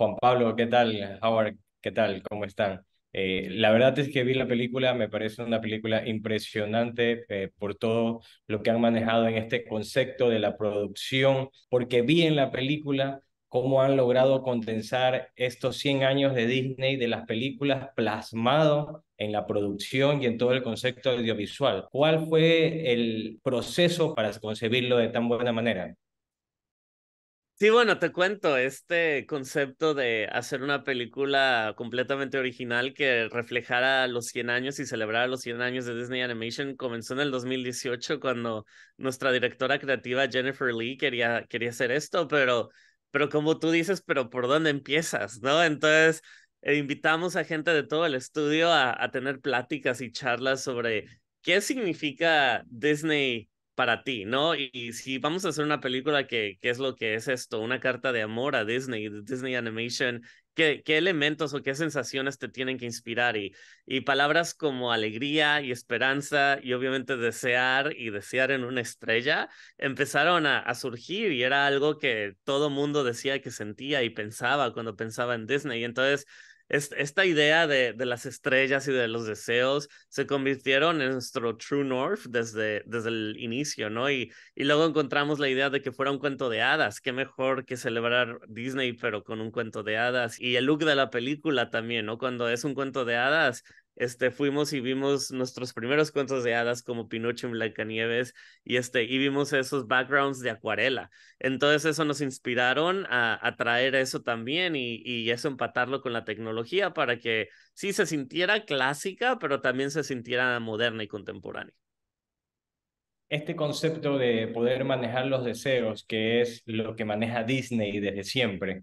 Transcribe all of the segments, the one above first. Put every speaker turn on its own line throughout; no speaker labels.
Juan Pablo, ¿qué tal? Howard, ¿qué tal? ¿Cómo están? Eh, la verdad es que vi la película, me parece una película impresionante eh, por todo lo que han manejado en este concepto de la producción, porque vi en la película cómo han logrado condensar estos 100 años de Disney de las películas plasmado en la producción y en todo el concepto audiovisual. ¿Cuál fue el proceso para concebirlo de tan buena manera?
Sí, bueno, te cuento, este concepto de hacer una película completamente original que reflejara los 100 años y celebrara los 100 años de Disney Animation comenzó en el 2018 cuando nuestra directora creativa Jennifer Lee quería, quería hacer esto, pero, pero como tú dices, pero ¿por dónde empiezas? ¿No? Entonces, eh, invitamos a gente de todo el estudio a, a tener pláticas y charlas sobre qué significa Disney para ti, ¿no? Y, si vamos a hacer una película que, qué es lo que es esto, una carta de amor a Disney, Disney Animation, ¿qué, elementos o qué sensaciones te tienen que inspirar? Y, palabras como alegría y esperanza y obviamente desear y desear en una estrella empezaron a, a surgir y era algo que todo mundo decía que sentía y pensaba cuando pensaba en Disney. Y entonces esta idea de, las estrellas y de los deseos se convirtieron en nuestro true north desde, desde el inicio, ¿no? Y, y luego encontramos la idea de que fuera un cuento de hadas. Qué mejor que celebrar Disney, pero con un cuento de hadas. Y el look de la película también, ¿no? Cuando es un cuento de hadas, este, fuimos y vimos nuestros primeros cuentos de hadas como Pinocho y Blancanieves y, este, y vimos esos backgrounds de acuarela. Entonces eso nos inspiraron a, a traer eso también y, y, eso empatarlo con la tecnología para que sí se sintiera clásica, pero también se sintiera moderna y contemporánea.
Este concepto de poder manejar los deseos, que es lo que maneja Disney desde siempre,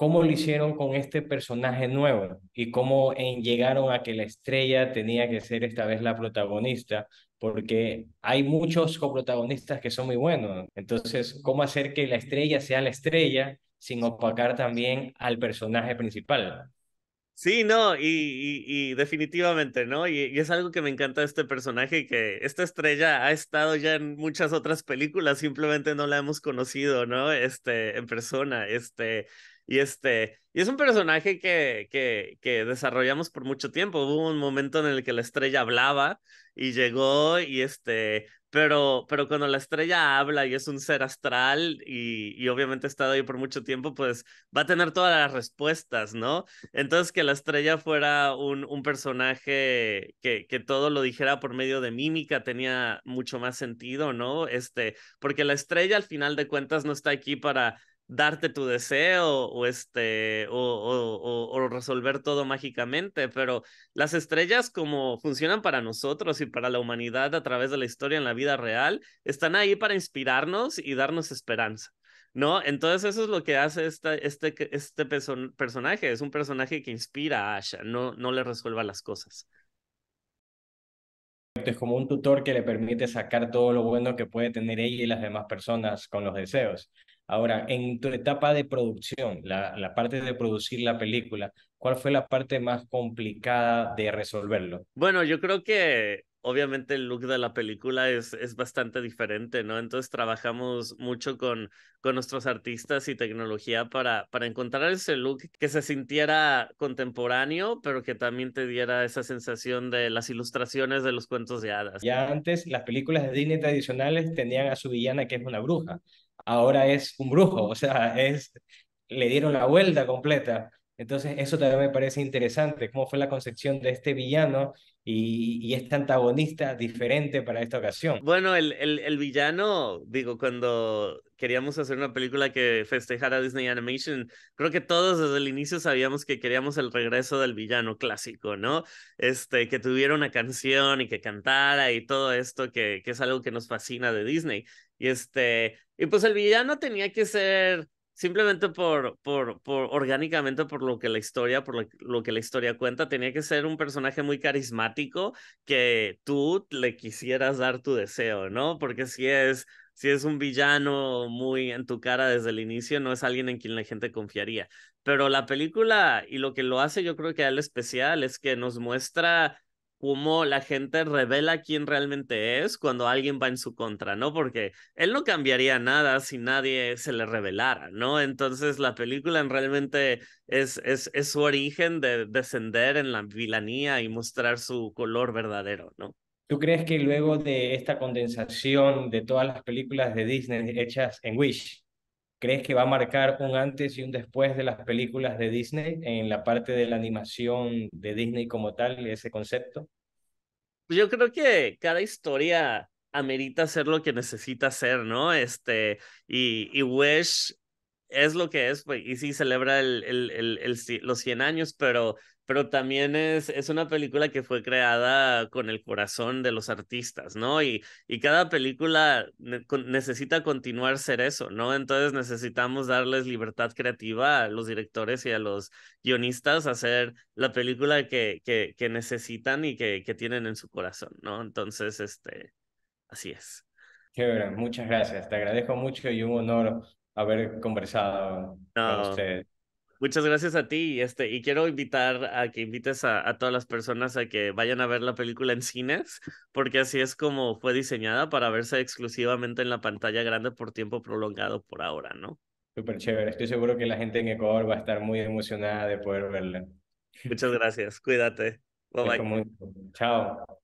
cómo lo hicieron con este personaje nuevo y cómo en llegaron a que la estrella tenía que ser esta vez la protagonista, porque hay muchos coprotagonistas que son muy buenos. Entonces, ¿cómo hacer que la estrella sea la estrella sin opacar también al personaje principal?
Sí, no, y, y, definitivamente, ¿no? Y, es algo que me encanta de este personaje, que esta estrella ha estado ya en muchas otras películas, simplemente no la hemos conocido, ¿no? Este, en persona, este, y este, y es un personaje que, que, que desarrollamos por mucho tiempo. Hubo un momento en el que la estrella hablaba y llegó y este, pero, pero cuando la estrella habla y es un ser astral y, obviamente ha estado ahí por mucho tiempo, pues va a tener todas las respuestas, ¿no? Entonces que la estrella fuera un, un personaje que, que todo lo dijera por medio de mímica tenía mucho más sentido, ¿no? Este, porque la estrella al final de cuentas no está aquí para darte tu deseo o, este, o, resolver todo mágicamente, pero las estrellas como funcionan para nosotros y para la humanidad a través de la historia en la vida real, están ahí para inspirarnos y darnos esperanza. ¿no? Entonces eso es lo que hace este, este personaje, es un personaje que inspira a Asha, no, no le resuelva las cosas.
Es como un tutor que le permite sacar todo lo bueno que puede tener ella y las demás personas con los deseos. Ahora, en tu etapa de producción, la, parte de producir la película, ¿cuál fue la parte más complicada de resolverlo?
Bueno, yo creo que obviamente el look de la película es, es bastante diferente, ¿no? Entonces trabajamos mucho con, con nuestros artistas y tecnología para, para encontrar ese look que se sintiera contemporáneo, pero que también te diera esa sensación de las ilustraciones de los cuentos de hadas. Ya
antes las películas de Disney tradicionales tenían a su villana que es una bruja ahora es un brujo, o sea, es, le dieron la vuelta completa. Entonces, eso también me parece interesante, cómo fue la concepción de este villano y, y este antagonista diferente para esta ocasión.
Bueno, el, el, villano, digo, cuando queríamos hacer una película que festejara Disney Animation, creo que todos desde el inicio sabíamos que queríamos el regreso del villano clásico, ¿no? Este, que tuviera una canción y que cantara y todo esto, que, que es algo que nos fascina de Disney. Y este, y pues el villano tenía que ser simplemente por, por, por orgánicamente por lo que la historia, por lo, que la historia cuenta, tenía que ser un personaje muy carismático que tú le quisieras dar tu deseo, ¿no? Porque si es, si es un villano muy en tu cara desde el inicio, no es alguien en quien la gente confiaría. Pero la película y lo que lo hace, yo creo que al especial es que nos muestra cómo la gente revela quién realmente es cuando alguien va en su contra, ¿no? Porque él no cambiaría nada si nadie se le revelara, ¿no? Entonces la película realmente es, es, su origen de descender en la vilanía y mostrar su color verdadero, ¿no?
¿Tú crees que luego de esta condensación de todas las películas de Disney hechas en Wish, ¿Crees que va a marcar un antes y un después de las películas de Disney en la parte de la animación de Disney como tal, ese concepto?
Pues yo creo que cada historia amerita hacer lo que necesita hacer, ¿no? Este, y, y Wish es lo que es, pues, y sí celebra el, el, el, los 100 años, pero, pero también es, es una película que fue creada con el corazón de los artistas, ¿no? Y, y cada película necesita continuar ser eso, ¿no? Entonces necesitamos darles libertad creativa a los directores y a los guionistas a hacer la película que, que, que necesitan y que, que tienen en su corazón, ¿no? Entonces, este, así es.
bueno, muchas gracias. Te agradezco mucho y un honor haber conversado con usted.
Muchas gracias a ti este, y quiero invitar a que invites a, a, todas las personas a que vayan a ver la película en cines, porque así es como fue diseñada para verse exclusivamente en la pantalla grande por tiempo prolongado por ahora, ¿no?
Súper chévere, estoy seguro que la gente en Ecuador va a estar muy emocionada de poder verla. Muchas gracias, cuídate. Bye bye. Chao.